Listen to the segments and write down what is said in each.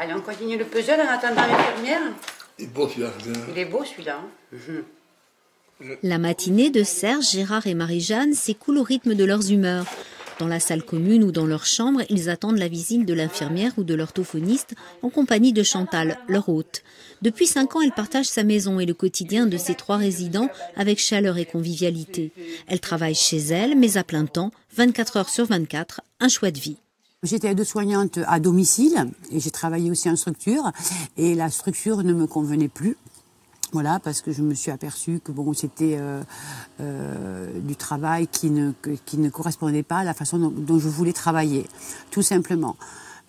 Allez, on continue le puzzle en attendant l'infirmière. Il est beau celui-là. là hein. la matinée de Serge, Gérard et Marie-Jeanne s'écoule au rythme de leurs humeurs. Dans la salle commune ou dans leur chambre, ils attendent la visite de l'infirmière ou de l'orthophoniste en compagnie de Chantal, leur hôte. Depuis cinq ans, elle partage sa maison et le quotidien de ses trois résidents avec chaleur et convivialité. Elle travaille chez elle, mais à plein temps, 24 heures sur 24, un choix de vie. J'étais aide-soignante à domicile et j'ai travaillé aussi en structure et la structure ne me convenait plus. Voilà, parce que je me suis aperçue que bon, c'était euh, euh, du travail qui ne, qui ne correspondait pas à la façon dont, je voulais travailler, tout simplement.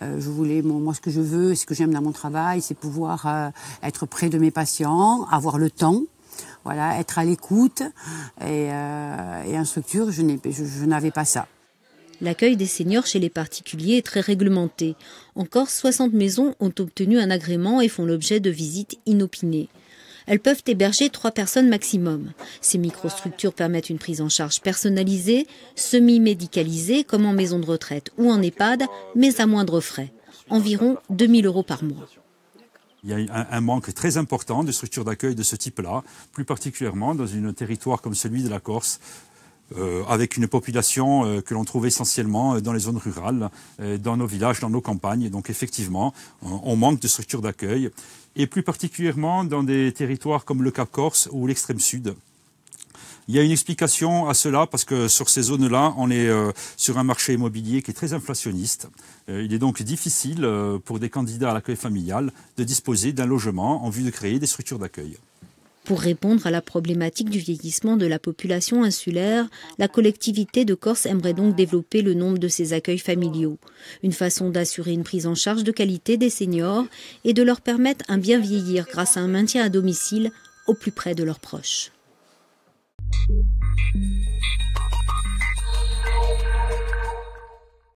Euh, je voulais, moi, ce que je veux, ce que j'aime dans mon travail, c'est pouvoir euh, être près de mes patients, avoir le temps, voilà, être à l'écoute. Et, euh, et en structure, je n'avais je, n'avais pas ça. L'accueil des seniors chez les particuliers est très réglementé. Encore 60 maisons ont obtenu un agrément et font l'objet de visites inopinées. Elles peuvent héberger trois personnes maximum. Ces microstructures permettent une prise en charge personnalisée, semi-médicalisée, comme en maison de retraite ou en EHPAD, mais à moindre frais, environ 2000 euros par mois. Il y a un, manque très important de structures d'accueil de ce type-là, plus particulièrement dans un territoire comme celui de la Corse, euh, avec une population euh, que l'on trouve essentiellement euh, dans les zones rurales, dans nos villages, dans nos campagnes. Donc effectivement, on manque de structures d'accueil, et plus particulièrement dans des territoires comme le Cap Corse ou l'extrême sud. Il y a une explication à cela parce que sur ces zones-là, on est sur un marché immobilier qui est très inflationniste. il est donc difficile pour des candidats à l'accueil familial de disposer d'un logement en vue de créer des structures d'accueil. Pour répondre à la problématique du vieillissement de la population insulaire, la collectivité de Corse aimerait donc développer le nombre de ses accueils familiaux, une façon d'assurer une prise en charge de qualité des seniors et de leur permettre un bien vieillir grâce à un maintien à domicile au plus près de leurs proches.